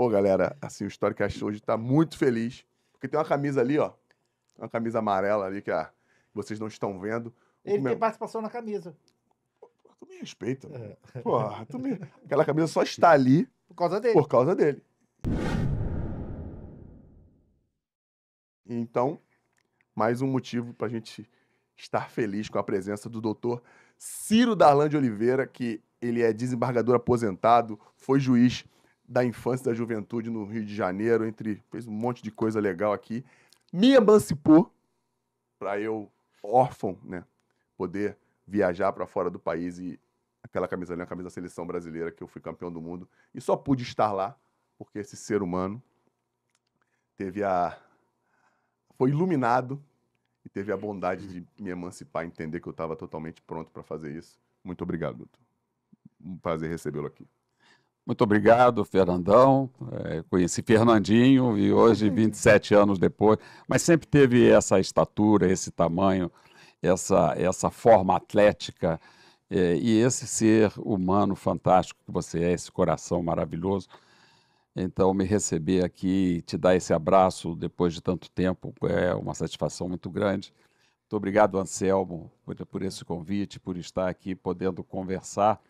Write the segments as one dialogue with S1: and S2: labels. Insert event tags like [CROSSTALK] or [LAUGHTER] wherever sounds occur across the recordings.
S1: Pô, galera, assim, o Storycast hoje tá muito feliz. Porque tem uma camisa ali, ó. Uma camisa amarela ali que ah, vocês não estão vendo. Ele tem participação na camisa. tu me respeita. É. Porra, tu me... Aquela camisa só está ali. Por causa dele. Por causa dele. Então, mais um motivo para a gente estar feliz com a presença do doutor Ciro Darlan de Oliveira, que ele é desembargador aposentado, foi juiz da infância e da juventude no Rio de Janeiro, entre fez um monte de coisa legal aqui, me emancipou para eu órfão, né, poder viajar para fora do país e aquela camisa ali, é a camisa da seleção brasileira que eu fui campeão do mundo e só pude estar lá porque esse ser humano teve a foi iluminado e teve a bondade de me emancipar, entender que eu estava totalmente pronto para fazer isso.
S2: Muito obrigado, Guto. Um prazer recebê-lo aqui. Muito obrigado, Fernandão. É, conheci Fernandinho e hoje, 27 anos depois, mas sempre teve essa estatura, esse tamanho, essa, essa forma atlética é, e esse ser humano fantástico que você é, esse coração maravilhoso. Então, me receber aqui, te dar esse abraço depois de tanto tempo é uma satisfação muito grande. Muito obrigado, Anselmo, por, por esse convite, por estar aqui podendo conversar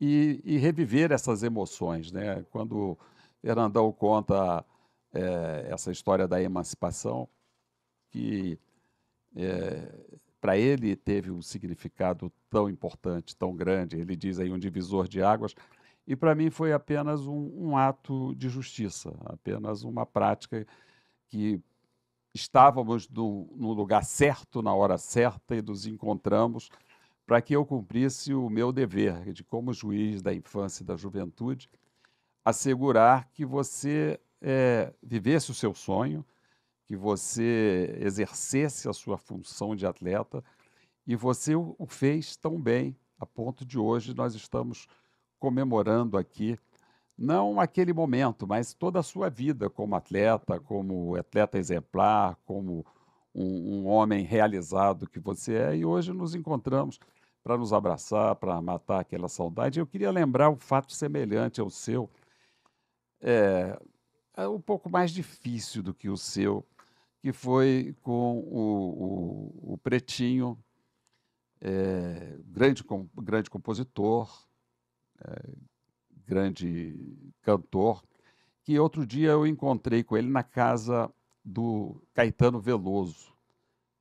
S2: e, e reviver essas emoções. Né? Quando Herandão conta é, essa história da emancipação, que é, para ele teve um significado tão importante, tão grande, ele diz aí um divisor de águas, e para mim foi apenas um, um, ato de justiça, apenas uma prática que estávamos do, no lugar certo, na hora certa, e nos encontramos para que eu cumprisse o meu dever de, como juiz da infância e da juventude, assegurar que você é, vivesse o seu sonho, que você exercesse a sua função de atleta e você o fez tão bem, a ponto de hoje nós estamos comemorando aqui, não aquele momento, mas toda a sua vida como atleta, como atleta exemplar, como um, um homem realizado que você é, e hoje nos encontramos para nos abraçar, para matar aquela saudade. Eu queria lembrar um fato semelhante ao seu, é, é um pouco mais difícil do que o seu, que foi com o, o, o Pretinho, é, grande, com, grande compositor, é, grande cantor, que outro dia eu encontrei com ele na casa do Caetano Veloso.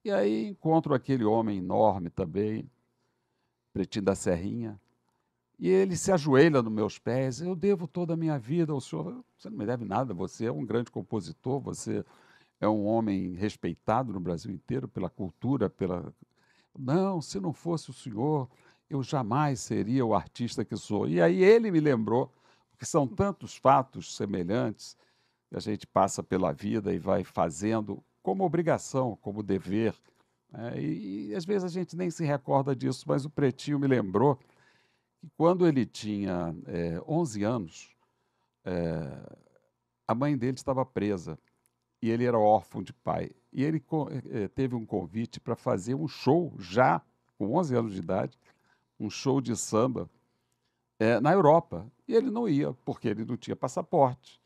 S2: E aí encontro aquele homem enorme também, Pretinho da Serrinha, e ele se ajoelha nos meus pés. Eu devo toda a minha vida ao senhor. Você não me deve nada, você é um grande compositor, você é um homem respeitado no Brasil inteiro pela cultura, pela. Não, se não fosse o senhor, eu jamais seria o artista que sou. E aí ele me lembrou, porque são tantos fatos semelhantes que a gente passa pela vida e vai fazendo como obrigação, como dever é, e, e, às vezes a gente nem se recorda disso, mas o Pretinho me lembrou que quando ele tinha é, eh, 11 anos, é, a mãe dele estava presa e ele era órfão de pai. E ele eh, teve um convite para fazer um show, já com 11 anos de idade, um show de samba na Europa. E ele não ia, porque ele não tinha passaporte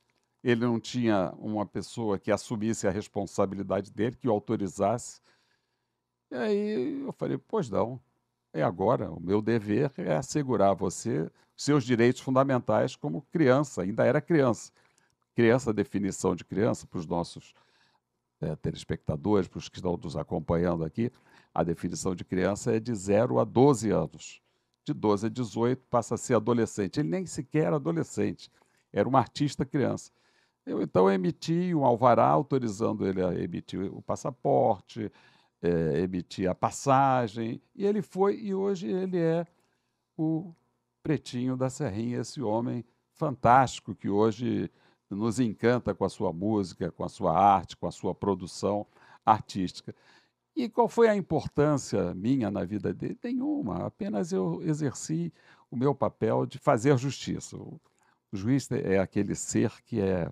S2: ele não tinha uma pessoa que assumisse a responsabilidade dele, que o autorizasse e aí eu falei, pois não. É agora, o meu dever é assegurar a você seus direitos fundamentais como criança, ainda era criança. Criança, definição de criança, para os nossos é, telespectadores, para os que estão nos acompanhando aqui, a definição de criança é de 0 a 12 anos. De 12 a 18 passa a ser adolescente. Ele nem sequer era adolescente, era um artista criança. Eu então emiti um alvará autorizando ele a emitir o passaporte, é, emitir a passagem. E ele foi, e hoje ele é o Pretinho da Serrinha, esse homem fantástico que hoje nos encanta com a sua música, com a sua arte, com a sua produção artística. E qual foi a importância minha na vida dele? Nenhuma. Apenas eu exerci o meu papel de fazer justiça. O juiz é aquele ser que é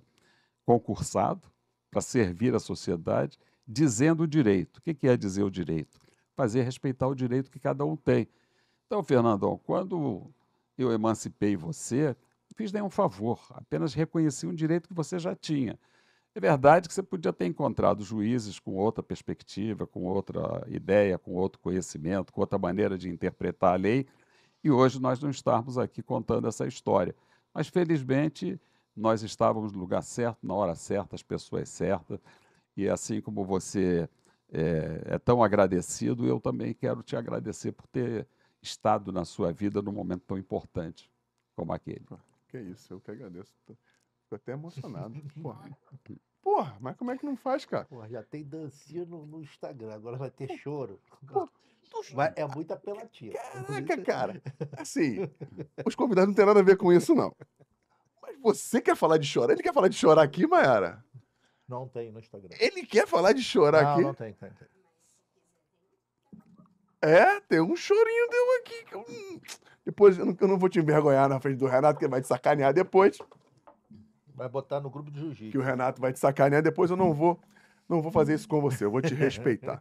S2: concursado para servir a sociedade dizendo o direito. O que é dizer o direito? Fazer respeitar o direito que cada um tem. Então, Fernandão, quando eu emancipei você, não fiz nenhum favor, apenas reconheci um direito que você já tinha. É verdade que você podia ter encontrado juízes com outra perspectiva, com outra ideia, com outro conhecimento, com outra maneira de interpretar a lei, e hoje nós não estarmos aqui contando essa história. Mas, felizmente, nós estávamos no lugar certo, na hora certa, as pessoas certas, e é assim como você é, é, tão agradecido, eu também quero te agradecer por ter estado na sua vida num momento tão importante como aquele.
S1: Que isso, eu que agradeço. Estou até emocionado. Porra. Porra, mas como é que não faz, cara? Porra, já tem dancinha no, no Instagram, agora vai ter choro. Porra. [LAUGHS] Mas é muito apelativo. Caraca, cara. Assim, os convidados não têm nada a ver com isso, não. Mas você quer falar de chorar? Ele quer falar de chorar aqui, Mayara? Não tem no Instagram. Ele quer falar de chorar não, aqui? Não, tem, tem, tem. É, tem um chorinho deu aqui. Depois eu não, eu não vou te envergonhar na frente do Renato, que ele vai te sacanear depois. Vai botar no grupo de jiu-jitsu. Que o Renato vai te sacanear depois, eu não vou. Não vou fazer isso com você, eu vou te [LAUGHS] respeitar.